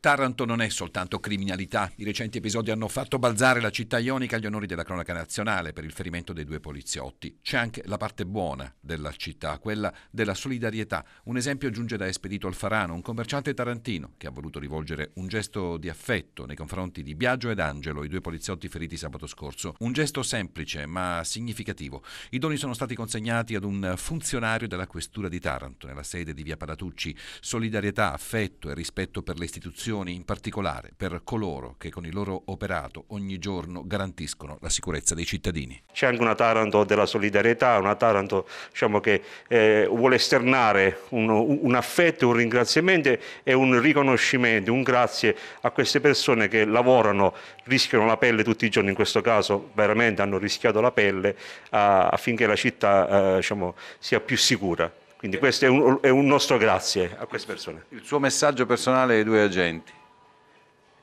Taranto non è soltanto criminalità. I recenti episodi hanno fatto balzare la città ionica agli onori della cronaca nazionale per il ferimento dei due poliziotti. C'è anche la parte buona della città, quella della solidarietà. Un esempio giunge da Espedito Alfarano, un commerciante tarantino che ha voluto rivolgere un gesto di affetto nei confronti di Biagio ed Angelo, i due poliziotti feriti sabato scorso. Un gesto semplice ma significativo. I doni sono stati consegnati ad un funzionario della questura di Taranto, nella sede di via Paratucci. Solidarietà, affetto e rispetto per le istituzioni istituzioni, in particolare per coloro che con il loro operato ogni giorno garantiscono la sicurezza dei cittadini. C'è anche una Taranto della solidarietà, una Taranto diciamo, che eh, vuole esternare un, un affetto, un ringraziamento e un riconoscimento, un grazie a queste persone che lavorano, rischiano la pelle tutti i giorni, in questo caso veramente hanno rischiato la pelle affinché la città eh, diciamo, sia più sicura. Quindi questo è un, è un nostro grazie a queste persone. Il suo messaggio personale ai due agenti,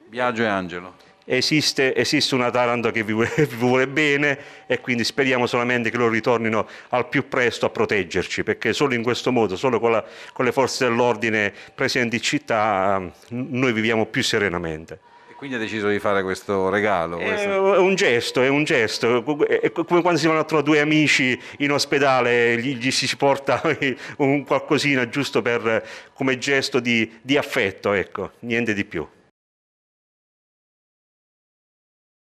Biagio e Angelo. Esiste, esiste, una Taranto che vi, vi, vuole bene e quindi speriamo solamente che loro ritornino al più presto a proteggerci, perché solo in questo modo, solo con, la, con le forze dell'ordine presenti in città, mm, noi viviamo più serenamente. Quindi ha deciso di fare questo regalo. Questo... È un gesto, è un gesto. È come quando si vanno a trovare due amici in ospedale, gli, gli si porta un qualcosina giusto per, come gesto di, di affetto, ecco, niente di più.